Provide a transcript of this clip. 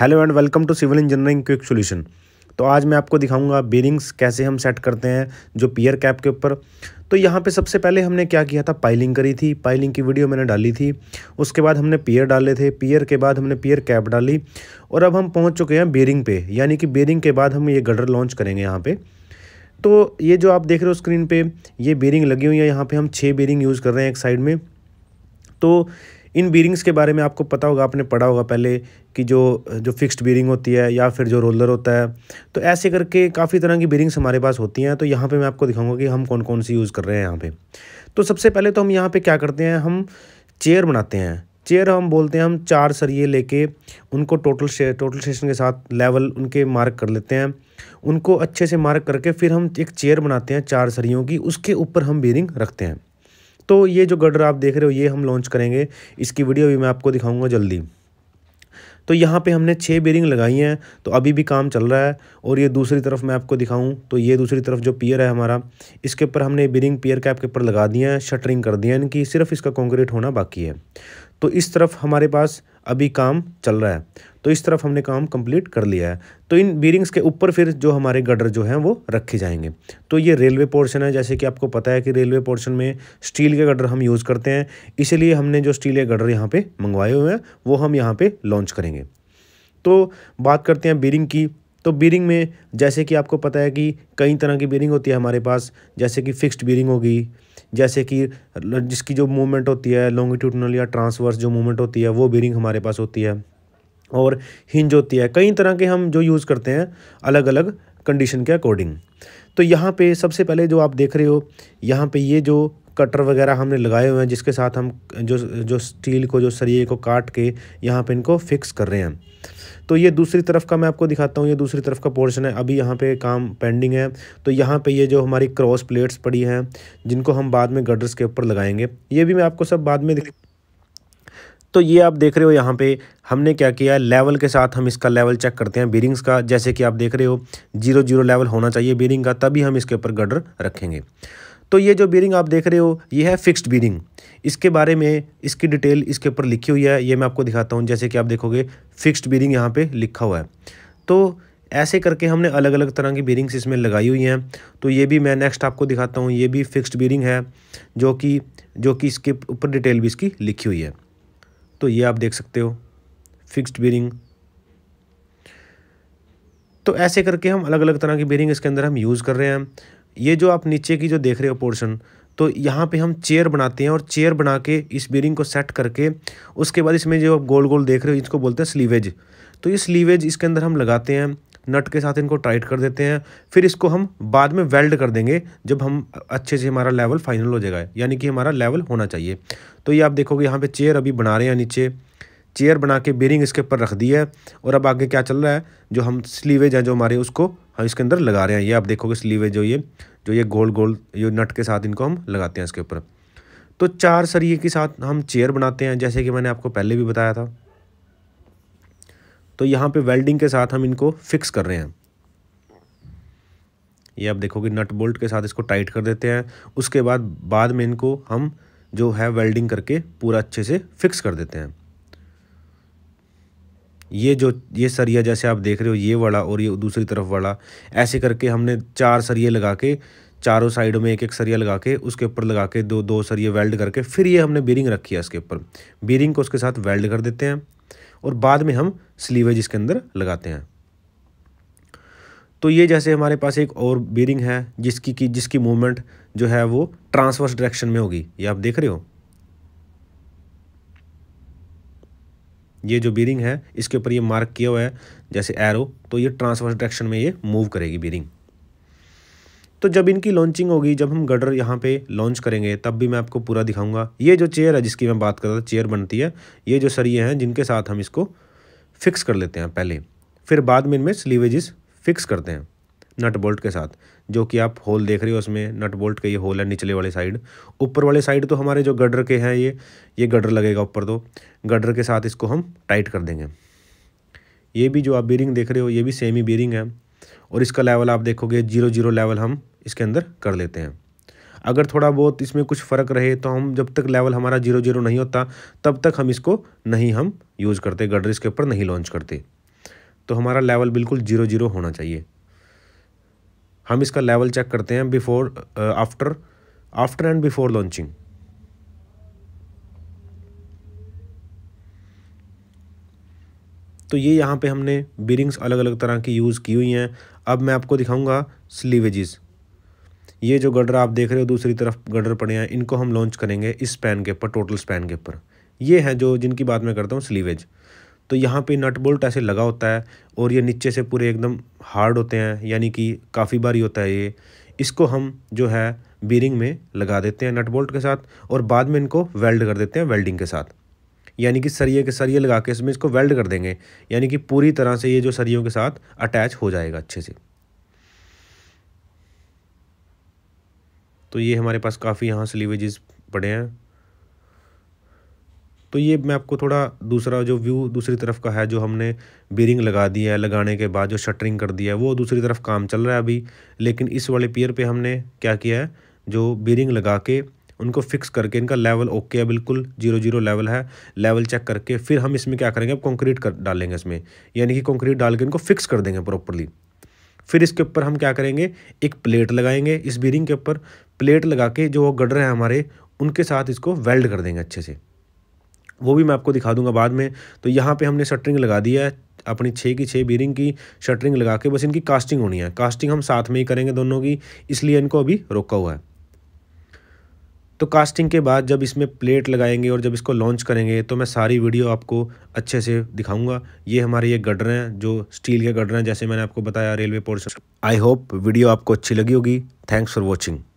hello and welcome to civil engineering quick solution तो आज मैं आपको दिखाऊंगा बेरिंग्स कैसे हम सेट करते हैं जो पियर कैप के ऊपर तो यहाँ पे सबसे पहले हमने क्या किया था पाइलिंग करी थी पाइलिंग की वीडियो मैंने डाली थी उसके बाद हमने पियर डाले थे पियर के बाद हमने पियर कैप डाली और अब हम पहुँच चुके हैं बेरिंग पे यानी कि बेरिंग के बाद हम ये गडर लॉन्च करेंगे यहाँ पर तो ये जो आप देख रहे हो स्क्रीन पर ये बेरिंग लगी हुई है यहाँ पर हम छः बेरिंग यूज़ कर रहे हैं एक साइड में तो इन बीरिंग्स के बारे में आपको पता होगा आपने पढ़ा होगा पहले कि जो जो फिक्स्ड बीरिंग होती है या फिर जो रोलर होता है तो ऐसे करके काफ़ी तरह की बीरिंग्स हमारे पास होती हैं तो यहाँ पे मैं आपको दिखाऊंगा कि हम कौन कौन सी यूज़ कर रहे हैं यहाँ पे तो सबसे पहले तो हम यहाँ पे क्या करते हैं हम चेयर बनाते हैं चेयर हम बोलते हैं हम चार सरिए लेके उनको टोटल शे, टोटल स्टेशन के साथ लेवल उनके मार्क कर लेते हैं उनको अच्छे से मार्क करके फिर हम एक चेयर बनाते हैं चार सरियों की उसके ऊपर हम बीरिंग रखते हैं तो ये जो गडर आप देख रहे हो ये हम लॉन्च करेंगे इसकी वीडियो भी मैं आपको दिखाऊँगा जल्दी तो यहाँ पे हमने छः बेरिंग लगाई हैं तो अभी भी काम चल रहा है और ये दूसरी तरफ मैं आपको दिखाऊं तो ये दूसरी तरफ जो पियर है हमारा इसके ऊपर हमने बेरिंग पियर कैप के ऊपर लगा दिया है शटरिंग कर दिया है इनकी सिर्फ इसका कॉन्क्रीट होना बाकी है तो इस तरफ हमारे पास अभी काम चल रहा है तो इस तरफ हमने काम कंप्लीट कर लिया है तो इन बीरिंग्स के ऊपर फिर जो हमारे गडर जो हैं वो रखे जाएंगे तो ये रेलवे पोर्शन है जैसे कि आपको पता है कि रेलवे पोर्शन में स्टील के गडर हम यूज़ करते हैं इसीलिए हमने जो स्टील के गडर यहाँ पर मंगवाए हुए हैं वो हम यहाँ पर लॉन्च करेंगे तो बात करते हैं बीरिंग की तो बीरिंग में जैसे कि आपको पता है कि कई तरह की बीरिंग होती है हमारे पास जैसे कि फिक्स्ड बीरिंग होगी जैसे कि जिसकी जो मूवमेंट होती है लॉन्गिट्यूडनल या ट्रांसवर्स जो मूवमेंट होती है वो बीरिंग हमारे पास होती है और हिंज होती है कई तरह के हम जो यूज़ करते हैं अलग अलग कंडीशन के अकॉर्डिंग तो यहाँ पे सबसे पहले जो आप देख रहे हो यहाँ पे ये जो कटर वगैरह हमने लगाए हुए हैं जिसके साथ हम जो जो स्टील को जो सरिये को काट के यहाँ पे इनको फिक्स कर रहे हैं तो ये दूसरी तरफ का मैं आपको दिखाता हूँ ये दूसरी तरफ का पोर्शन है अभी यहाँ पे काम पेंडिंग है तो यहाँ पे ये जो हमारी क्रॉस प्लेट्स पड़ी हैं जिनको हम बाद में गडर्स के ऊपर लगाएंगे ये भी मैं आपको सब बाद में तो ये आप देख रहे हो यहाँ पे हमने क्या किया लेवल के साथ हम इसका लेवल चेक करते हैं बीरिंग्स का जैसे कि आप देख रहे हो जीरो जीरो लेवल होना चाहिए बीरिंग का तभी हम इसके ऊपर गडर रखेंगे तो ये जो बीरिंग आप देख रहे हो ये है फिक्स्ड बीरिंग इसके बारे में इसकी डिटेल इसके ऊपर लिखी हुई है ये मैं आपको दिखाता हूँ जैसे कि आप देखोगे फिक्स्ड बीरिंग यहाँ पे लिखा हुआ है तो ऐसे करके हमने अलग अलग तरह की बीरिंग्स इसमें लगाई हुई हैं तो ये भी मैं नेक्स्ट आपको दिखाता हूँ ये भी फिक्स्ड बीरिंग है जो कि जो कि इसके ऊपर डिटेल भी इसकी लिखी हुई है तो ये आप देख सकते हो फिक्स्ड बेरिंग तो ऐसे करके हम अलग अलग तरह की बेरिंग इसके अंदर हम यूज़ कर रहे हैं ये जो आप नीचे की जो देख रहे हो पोर्शन तो यहाँ पे हम चेयर बनाते हैं और चेयर बना के इस बेरिंग को सेट करके उसके बाद इसमें जो आप गोल गोल देख रहे हो इसको बोलते हैं स्लीवेज तो ये स्लीवेज इसके अंदर हम लगाते हैं नट के साथ इनको टाइट कर देते हैं फिर इसको हम बाद में वेल्ड कर देंगे जब हम अच्छे से हमारा लेवल फाइनल हो जाएगा यानी कि हमारा लेवल होना चाहिए तो ये आप देखोगे यहाँ पर चेयर अभी बना रहे हैं नीचे चेयर बना के बेरिंग इसके ऊपर रख दी है और अब आगे क्या चल रहा है जो हम स्लीवेज हैं जो हमारे उसको हम इसके अंदर लगा रहे हैं ये आप देखोगे स्लीवेज जो ये जो ये गोल गोल ये नट के साथ इनको हम लगाते हैं इसके ऊपर तो चार सरिये के साथ हम चेयर बनाते हैं जैसे कि मैंने आपको पहले भी बताया था तो यहाँ पे वेल्डिंग के साथ हम इनको फिक्स कर रहे हैं ये आप देखोगे नट बोल्ट के साथ इसको टाइट कर देते हैं उसके बाद बाद में इनको हम जो है वेल्डिंग करके पूरा अच्छे से फिक्स कर देते हैं ये जो ये सरिया जैसे आप देख रहे हो ये वाला और ये दूसरी तरफ वाला ऐसे करके हमने चार सरिये लगा के चारों साइडों में एक एक सरिया लगा के उसके ऊपर लगा के दो दो सरिये वेल्ड करके फिर ये हमने बीरिंग रखी है इसके ऊपर बीरिंग को उसके साथ वेल्ड कर देते हैं और बाद में हम स्लीवेज इसके अंदर लगाते हैं तो ये जैसे हमारे पास एक और बेरिंग है जिसकी की जिसकी मूवमेंट जो है वो ट्रांसवर्स डायरेक्शन में होगी ये आप देख रहे हो ये जो बेरिंग है इसके ऊपर ये मार्क किया हुआ है जैसे एरो तो ये ट्रांसवर्स डायरेक्शन में ये मूव करेगी बेरिंग तो जब इनकी लॉन्चिंग होगी जब हम गडर यहाँ पे लॉन्च करेंगे तब भी मैं आपको पूरा दिखाऊंगा ये जो चेयर है जिसकी मैं बात कर रहा था चेयर बनती है ये जो सरिये हैं जिनके साथ हम इसको फिक्स कर लेते हैं पहले फिर बाद में इनमें स्लीवेजेस फिक्स करते हैं नट बोल्ट के साथ जो कि आप होल देख रहे हो उसमें नट बोल्ट का ये होल है निचले वाले साइड ऊपर वाले साइड तो हमारे जो गडर के हैं ये ये गडर लगेगा ऊपर तो गडर के साथ इसको हम टाइट कर देंगे ये भी जो आप बीरिंग देख रहे हो ये भी सेम ही बीरिंग है और इसका लेवल आप देखोगे जीरो जीरो लेवल हम इसके अंदर कर लेते हैं अगर थोड़ा बहुत इसमें कुछ फ़र्क रहे तो हम जब तक लेवल हमारा जीरो जीरो नहीं होता तब तक हम इसको नहीं हम यूज़ करते गडरिस के ऊपर नहीं लॉन्च करते तो हमारा लेवल बिल्कुल जीरो जीरो होना चाहिए हम इसका लेवल चेक करते हैं before after after and before launching तो ये यहाँ पे हमने बिरिंग्स अलग अलग तरह की यूज़ की हुई हैं अब मैं आपको दिखाऊंगा स्लीवेजेस ये जो गडर आप देख रहे हो दूसरी तरफ गडर पड़े हैं इनको हम लॉन्च करेंगे इस स्पैन के ऊपर टोटल स्पैन के ऊपर ये है जो जिनकी बात मैं करता हूँ स्लीवेज तो यहाँ पे नट बोल्ट ऐसे लगा होता है और ये नीचे से पूरे एकदम हार्ड होते हैं यानी कि काफ़ी बारी होता है ये इसको हम जो है बीरिंग में लगा देते हैं नट बोल्ट के साथ और बाद में इनको वेल्ड कर देते हैं वेल्डिंग के साथ यानी कि सरिये के सरिये लगा के इसमें इसको वेल्ड कर देंगे यानी कि पूरी तरह से ये जो सरियों के साथ अटैच हो जाएगा अच्छे से तो ये हमारे पास काफ़ी यहाँ स्लीवेजेस पड़े हैं तो ये मैं आपको थोड़ा दूसरा जो व्यू दूसरी तरफ का है जो हमने बीरिंग लगा दी है लगाने के बाद जो शटरिंग कर दिया है वो दूसरी तरफ काम चल रहा है अभी लेकिन इस वाले पियर पे हमने क्या किया है जो बीरिंग लगा के उनको फिक्स करके इनका लेवल ओके है बिल्कुल जीरो जीरो लेवल है लेवल चेक करके फिर हम इसमें क्या करेंगे अब कंक्रीट कर डालेंगे इसमें यानी कि कंक्रीट डाल के इनको फिक्स कर देंगे प्रॉपरली फिर इसके ऊपर हम क्या करेंगे एक प्लेट लगाएंगे इस बीरिंग के ऊपर प्लेट लगा के जो गडर है हमारे उनके साथ इसको वेल्ड कर देंगे अच्छे से वो भी मैं आपको दिखा दूंगा बाद में तो यहाँ पे हमने शटरिंग लगा दिया है अपनी छः की छः बीरिंग की शटरिंग लगा के बस इनकी कास्टिंग होनी है कास्टिंग हम साथ में ही करेंगे दोनों की इसलिए इनको अभी रोका हुआ है तो कास्टिंग के बाद जब इसमें प्लेट लगाएंगे और जब इसको लॉन्च करेंगे तो मैं सारी वीडियो आपको अच्छे से दिखाऊंगा ये हमारे ये गडर हैं जो स्टील के गडर हैं जैसे मैंने आपको बताया railway portion I hope video आपको अच्छी लगी होगी थैंक्स फॉर वॉचिंग